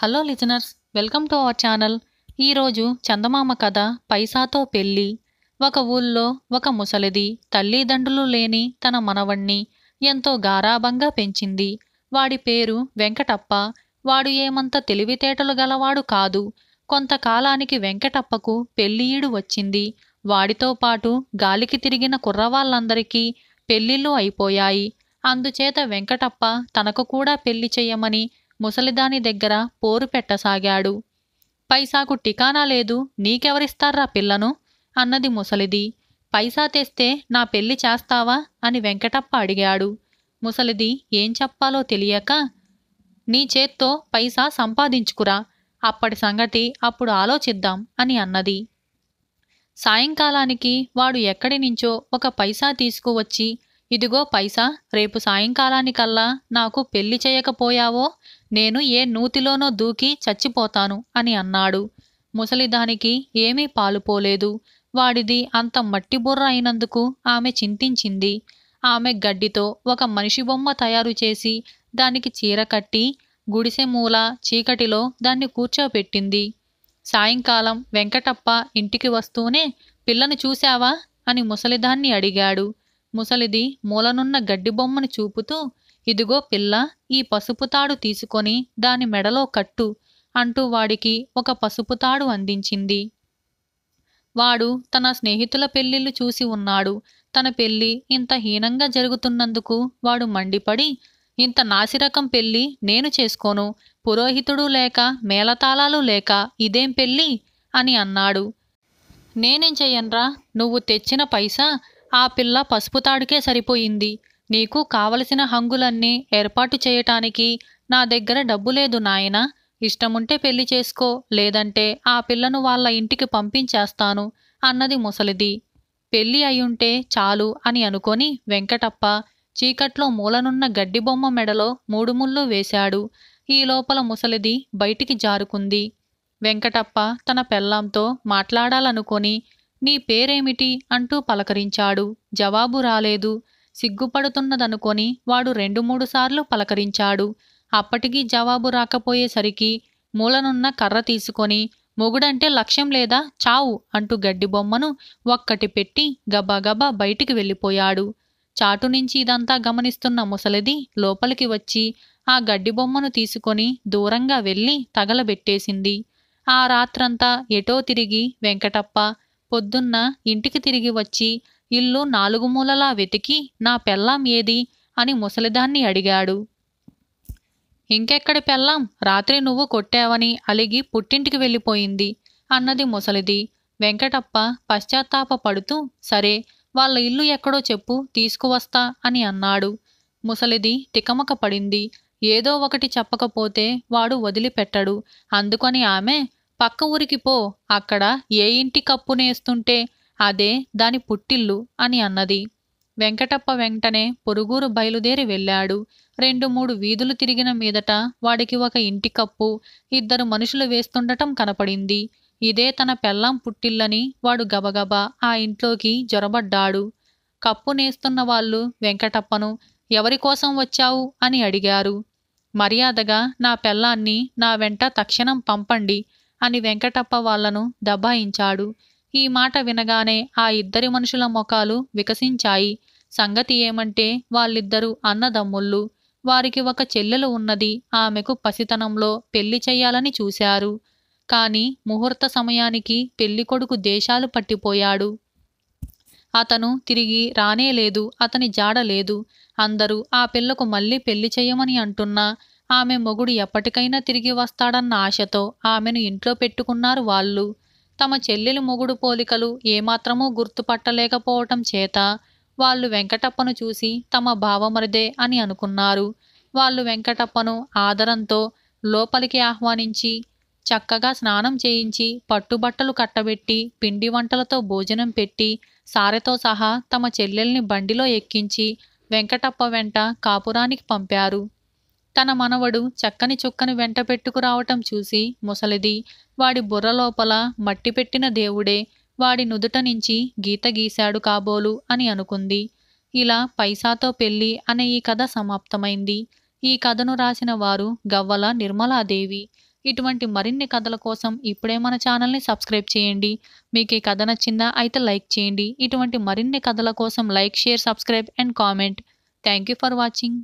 hello listeners welcome to our channel ఈరోజు చందమామ కథ పైసాతో పెళ్ళి ఒక ఊళ్ళో ఒక ముసలిది తల్లిదండ్రులు లేని తన మనవణ్ణి ఎంతో గారాభంగా పెంచింది వాడి పేరు వెంకటప్ప వాడు ఏమంత తెలివితేటలు గలవాడు కాదు కొంతకాలానికి వెంకటప్పకు పెళ్ళియుడు వచ్చింది వాడితో పాటు గాలికి తిరిగిన కుర్రవాళ్ళందరికీ పెళ్ళిళ్ళు అయిపోయాయి అందుచేత వెంకటప్ప తనకు కూడా పెళ్లి చేయమని ముసలిదాని దగ్గర పోరు పెట్టసాగాడు పైసాకు టికానా లేదు నీకెవరిస్తారా పిల్లను అన్నది ముసలిది పైసా తెస్తే నా పెళ్లి చేస్తావా అని వెంకటప్ప అడిగాడు ముసలిది ఏం చెప్పాలో తెలియక నీ చేత్తో పైసా సంపాదించుకురా అప్పటి సంగతి అప్పుడు ఆలోచిద్దాం అని అన్నది సాయంకాలానికి వాడు ఎక్కడి నుంచో ఒక పైసా తీసుకువచ్చి ఇదిగో పైసా రేపు సాయంకాలానికల్లా నాకు పెళ్లి చేయకపోయావో నేను ఏ నూతిలోనో దూకి చచ్చిపోతాను అని అన్నాడు ముసలిదానికి ఏమీ పాలుపోలేదు వాడిది అంత మట్టిబుర్ర అయినందుకు ఆమె చింతించింది ఆమె గడ్డితో ఒక మనిషి బొమ్మ తయారు చేసి దానికి చీర కట్టి గుడిసె మూల చీకటిలో దాన్ని కూర్చోపెట్టింది సాయంకాలం వెంకటప్ప ఇంటికి వస్తూనే పిల్లను చూశావా అని ముసలిదాన్ని అడిగాడు ముసలిది మూలనున్న బొమ్మను చూపుతూ ఇదిగో పిల్ల ఈ పసుపుతాడు తీసుకొని దాని మెడలో కట్టు అంటూ వాడికి ఒక పసుపుతాడు అందించింది వాడు తన స్నేహితుల పెళ్లిళ్ళు చూసి ఉన్నాడు తన పెళ్లి ఇంత హీనంగా జరుగుతున్నందుకు వాడు మండిపడి ఇంత నాసిరకం పెళ్లి నేను చేసుకోను పురోహితుడు లేక మేళతాళాలు లేక ఇదేం పెళ్ళి అని అన్నాడు నేనేం చెయ్యన్రా నువ్వు తెచ్చిన పైసా ఆ పిల్ల పసుపు తాడుకే సరిపోయింది నీకు కావలసిన హంగులన్నీ ఏర్పాటు చేయటానికి నా దగ్గర డబ్బు లేదు నాయనా ఇష్టముంటే పెళ్లి చేసుకో లేదంటే ఆ పిల్లను వాళ్ళ ఇంటికి పంపించేస్తాను అన్నది ముసలిది పెళ్లి అయ్యుంటే చాలు అని అనుకొని వెంకటప్ప చీకట్లో మూలనున్న గడ్డిబొమ్మ మెడలో మూడు ముళ్ళు వేశాడు ఈ లోపల ముసలిది బయటికి జారుకుంది వెంకటప్ప తన పెళ్లాంతో మాట్లాడాలనుకొని నీ పేరేమిటి అంటూ పలకరించాడు జవాబు రాలేదు సిగ్గుపడుతున్నదనుకొని వాడు రెండు మూడు సార్లు పలకరించాడు అప్పటికీ జవాబు రాకపోయేసరికి మూలనున్న కర్ర తీసుకొని మొగుడంటే లక్ష్యం లేదా చావు అంటూ గడ్డి బొమ్మను ఒక్కటి పెట్టి గబాగబా బయటికి వెళ్ళిపోయాడు చాటు నుంచి ఇదంతా గమనిస్తున్న ముసలిది లోపలికి వచ్చి ఆ గడ్డి బొమ్మను తీసుకొని దూరంగా వెళ్ళి తగలబెట్టేసింది ఆ రాత్రంతా ఎటో తిరిగి వెంకటప్ప పొద్దున్న ఇంటికి తిరిగి వచ్చి ఇల్లు నాలుగు మూలలా వెతికి నా పెళ్ళాం ఏది అని ముసలిదాన్ని అడిగాడు ఇంకెక్కడి పెళ్ళాం రాత్రి నువ్వు కొట్టావని అలిగి పుట్టింటికి వెళ్ళిపోయింది అన్నది ముసలిది వెంకటప్ప పశ్చాత్తాప పడుతూ సరే వాళ్ళ ఇల్లు ఎక్కడో చెప్పు తీసుకువస్తా అని అన్నాడు ముసలిది తికమక పడింది ఏదో ఒకటి చెప్పకపోతే వాడు వదిలిపెట్టడు అందుకని ఆమె పక్క ఊరికి పో అక్కడ ఏ ఇంటి కప్పునేస్తుంటే అదే దాని పుట్టిల్లు అని అన్నది వెంకటప్ప వెంటనే పొరుగూరు బయలుదేరి వెళ్ళాడు రెండు మూడు వీధులు తిరిగిన మీదట వాడికి ఒక ఇంటి కప్పు ఇద్దరు మనుషులు వేస్తుండటం కనపడింది ఇదే తన పెళ్ళాం పుట్టిల్లని వాడు గబగబా ఆ ఇంట్లోకి జొరబడ్డాడు కప్పు నేస్తున్న వాళ్ళు వెంకటప్పను ఎవరి కోసం వచ్చావు అని అడిగారు మర్యాదగా నా పెళ్ళాన్ని నా వెంట తక్షణం పంపండి అని వెంకటప్ప వాళ్లను దబాయించాడు ఈ మాట వినగానే ఆ ఇద్దరి మనుషుల ముఖాలు వికసించాయి సంగతి ఏమంటే వాళ్ళిద్దరూ అన్నదమ్ముళ్ళు వారికి ఒక చెల్లెలు ఉన్నది ఆమెకు పసితనంలో పెళ్లి చెయ్యాలని చూశారు కాని ముహూర్త సమయానికి పెళ్లికొడుకు దేశాలు పట్టిపోయాడు అతను తిరిగి రానేలేదు అతని జాడలేదు అందరూ ఆ పిల్లకు మళ్ళీ పెళ్లి చెయ్యమని అంటున్నా ఆమె మొగుడు ఎప్పటికైనా తిరిగి వస్తాడన్న ఆశతో ఆమెను ఇంట్లో పెట్టుకున్నారు వాళ్ళు తమ చెల్లెలు మొగుడు పోలికలు ఏమాత్రమూ గుర్తుపట్టలేకపోవటం చేత వాళ్ళు వెంకటప్పను చూసి తమ భావమరిదే అని అనుకున్నారు వాళ్ళు వెంకటప్పను ఆదరంతో లోపలికి ఆహ్వానించి చక్కగా స్నానం చేయించి పట్టుబట్టలు కట్టబెట్టి పిండి వంటలతో భోజనం పెట్టి సారెతో సహా తమ చెల్లెల్ని బండిలో ఎక్కించి వెంకటప్ప వెంట కాపురానికి పంపారు తన మనవడు చక్కని చుక్కని వెంట పెట్టుకురావటం చూసి ముసలిది వాడి బుర్రలోపల మట్టి పెట్టిన దేవుడే వాడి నుదుట నుంచి గీత గీశాడు కాబోలు అని అనుకుంది ఇలా పైసాతో పెళ్ళి అనే ఈ కథ సమాప్తమైంది ఈ కథను రాసిన వారు గవ్వల నిర్మలాదేవి ఇటువంటి మరిన్ని కథల కోసం ఇప్పుడే మన ఛానల్ని సబ్స్క్రైబ్ చేయండి మీకు ఈ కథ నచ్చిందా అయితే లైక్ చేయండి ఇటువంటి మరిన్ని కథల కోసం like share subscribe and comment thank you for watching